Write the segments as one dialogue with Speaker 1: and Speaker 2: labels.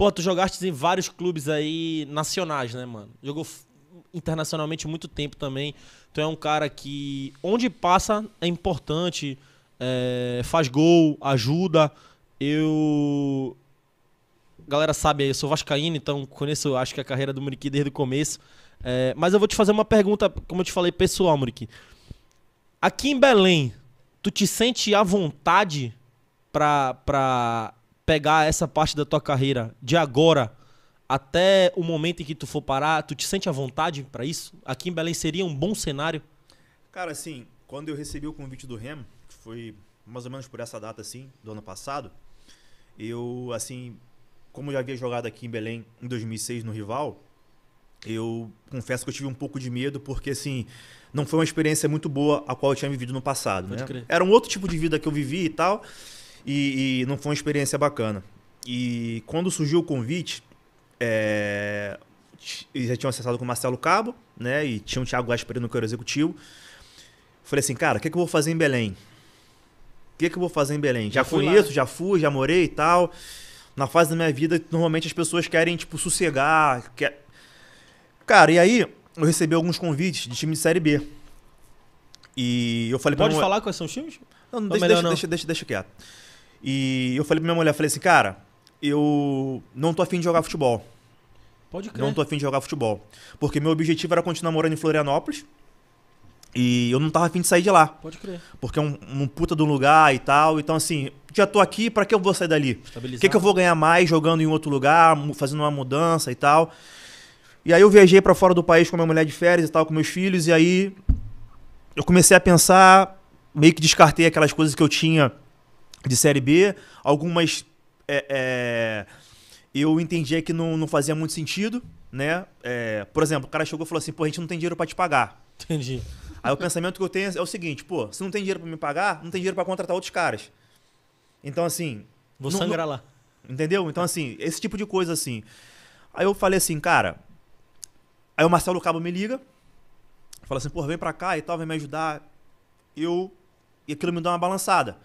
Speaker 1: Pô, tu jogaste em vários clubes aí nacionais, né, mano? Jogou internacionalmente muito tempo também. Tu é um cara que onde passa é importante, é, faz gol, ajuda. Eu galera sabe, eu sou vascaíno, então conheço, acho que a carreira do Muriqui desde o começo. É, mas eu vou te fazer uma pergunta, como eu te falei, pessoal, Muriqui. Aqui em Belém, tu te sente à vontade pra, pra pegar essa parte da tua carreira de agora até o momento em que tu for parar, tu te sente à vontade para isso? Aqui em Belém seria um bom cenário?
Speaker 2: Cara, assim, quando eu recebi o convite do Remo, que foi mais ou menos por essa data assim, do ano passado, eu assim, como já havia jogado aqui em Belém em 2006 no rival, eu confesso que eu tive um pouco de medo porque assim, não foi uma experiência muito boa a qual eu tinha vivido no passado, Pode né? Crer. Era um outro tipo de vida que eu vivi e tal. E, e, não foi uma experiência bacana. E quando surgiu o convite, é, já tinham acessado com o Marcelo Cabo, né? E tinha o Thiago Gasperino, que era executivo. Falei assim, cara, o que, é que eu vou fazer em Belém? O que, é que eu vou fazer em Belém? Já, já conheço, lá. já fui, já morei e tal. Na fase da minha vida, normalmente as pessoas querem, tipo, sossegar. Quer... É cara, e aí eu recebi alguns convites de time de Série B. E eu falei... Pode falar
Speaker 1: quais são os times? Não, não, deixa, deixa, não. deixa,
Speaker 2: deixa, deixa quieto. E eu falei pra minha mulher, falei assim, cara, eu não tô afim de jogar futebol. Pode crer. Não tô afim de jogar futebol. Porque meu objetivo era continuar morando em Florianópolis. E eu não tava afim de sair de lá. Pode crer. Porque é um, um puta de um lugar e tal. Então, assim, já tô aqui, para que eu vou sair dali? O que, que eu vou ganhar mais jogando em outro lugar, fazendo uma mudança e tal? E aí eu viajei para fora do país com minha mulher de férias e tal, com meus filhos. E aí eu comecei a pensar, meio que descartei aquelas coisas que eu tinha de Série B. Algumas é, é, eu entendia que não, não fazia muito sentido, né? É, por exemplo, o cara chegou e falou assim, pô, a gente não tem dinheiro para te pagar. Entendi. Aí o pensamento que eu tenho é o seguinte, pô, se não tem dinheiro para me pagar, não tem dinheiro para contratar outros caras. Então, assim...
Speaker 1: Vou não, sangrar não, lá.
Speaker 2: Entendeu? Então, assim, esse tipo de coisa, assim. Aí eu falei assim, cara... Aí o Marcelo Cabo me liga, fala assim, pô, vem pra cá e tal, vem me ajudar. Eu... E aquilo me dá uma balançada.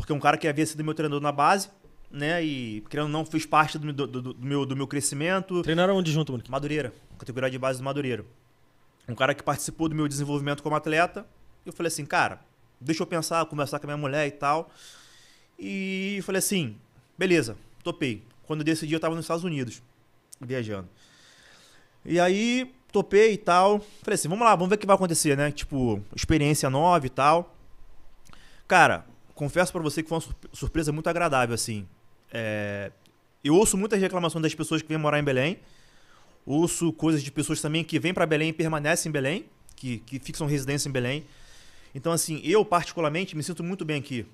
Speaker 2: Porque um cara que havia sido meu treinador na base, né? E querendo não, fez parte do, do, do, do meu, do meu crescimento. Treinaram onde junto, mano? Madureira, categoria de base do Madureira. Um cara que participou do meu desenvolvimento como atleta. Eu falei assim, cara, deixa eu pensar, conversar com a minha mulher e tal. E falei assim, beleza, topei. Quando eu decidi, eu tava nos Estados Unidos, viajando. E aí, topei e tal. Falei assim, vamos lá, vamos ver o que vai acontecer, né? Tipo, experiência nova e tal. Cara, confesso para você que foi uma surpresa muito agradável, assim. É, eu ouço muitas reclamações das pessoas que vêm morar em Belém. Ouço coisas de pessoas também que vêm para Belém e permanecem em Belém, que, que fixam residência em Belém. Então, assim, eu particularmente me sinto muito bem aqui.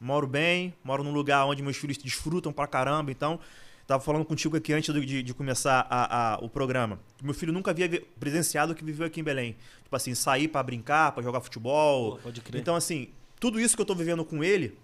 Speaker 2: Moro bem, moro num lugar onde meus filhos desfrutam pra caramba. Então, tava falando contigo aqui antes de, de começar a, a, o programa. Meu filho nunca havia presenciado o que viveu aqui em Belém. Tipo assim, sair para brincar, para jogar futebol. Pô, pode crer. Então, assim, tudo isso que eu estou vivendo com ele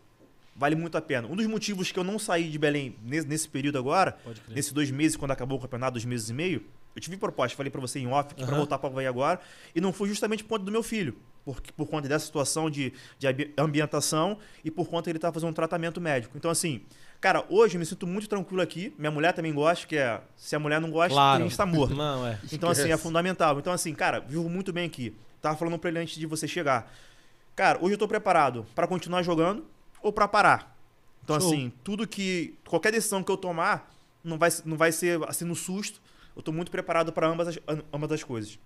Speaker 2: vale muito a pena. Um dos motivos que eu não saí de Belém nesse, nesse período agora, nesses dois meses, quando acabou o campeonato, dois meses e meio, eu tive proposta, falei para você em off, uhum. para voltar para Havaí agora, e não foi justamente por conta do meu filho, por, por conta dessa situação de, de ambientação e por conta ele tá fazendo um tratamento médico. Então, assim, cara, hoje eu me sinto muito tranquilo aqui, minha mulher também gosta, que é, se a mulher não gosta, claro. a gente tá morto. não, é. Então, assim, é fundamental. Então, assim, cara, vivo muito bem aqui. Tava falando pra ele antes de você chegar. Cara, hoje eu tô preparado para continuar jogando ou para parar. Então, Show. assim, tudo que. Qualquer decisão que eu tomar não vai, não vai ser assim no susto. Eu tô muito preparado para ambas, as, ambas as coisas.